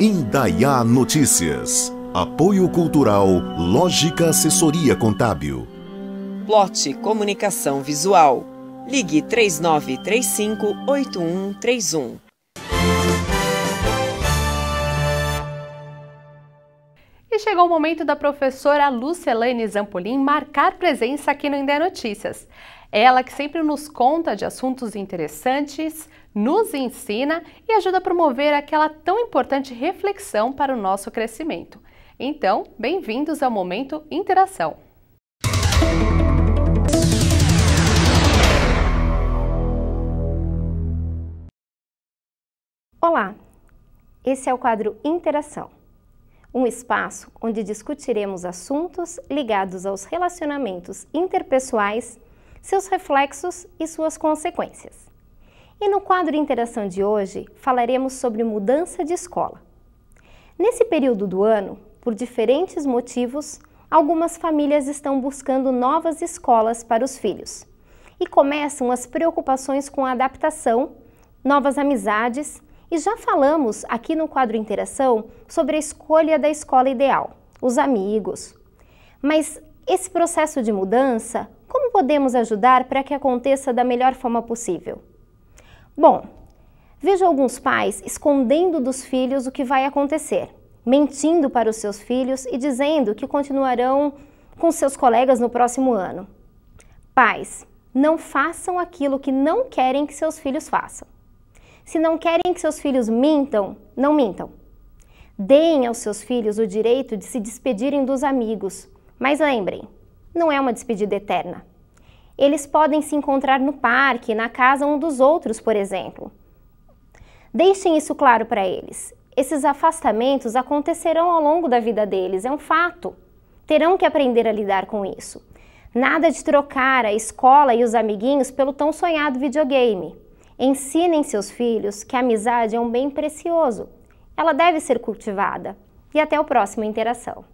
Indaiá Notícias. Apoio Cultural Lógica Assessoria Contábil. Plot Comunicação Visual. Ligue 3935-8131. E chegou o momento da professora Lucelane Zampolin marcar presença aqui no Indé Notícias. Ela que sempre nos conta de assuntos interessantes, nos ensina e ajuda a promover aquela tão importante reflexão para o nosso crescimento. Então, bem-vindos ao Momento Interação. Olá, esse é o quadro Interação, um espaço onde discutiremos assuntos ligados aos relacionamentos interpessoais seus reflexos e suas consequências. E no quadro Interação de hoje, falaremos sobre mudança de escola. Nesse período do ano, por diferentes motivos, algumas famílias estão buscando novas escolas para os filhos e começam as preocupações com a adaptação, novas amizades e já falamos aqui no quadro Interação sobre a escolha da escola ideal, os amigos. Mas esse processo de mudança como podemos ajudar para que aconteça da melhor forma possível? Bom, vejo alguns pais escondendo dos filhos o que vai acontecer, mentindo para os seus filhos e dizendo que continuarão com seus colegas no próximo ano. Pais, não façam aquilo que não querem que seus filhos façam. Se não querem que seus filhos mintam, não mintam. Deem aos seus filhos o direito de se despedirem dos amigos, mas lembrem, não é uma despedida eterna. Eles podem se encontrar no parque, na casa um dos outros, por exemplo. Deixem isso claro para eles. Esses afastamentos acontecerão ao longo da vida deles, é um fato. Terão que aprender a lidar com isso. Nada de trocar a escola e os amiguinhos pelo tão sonhado videogame. Ensinem seus filhos que a amizade é um bem precioso. Ela deve ser cultivada. E até a próxima interação.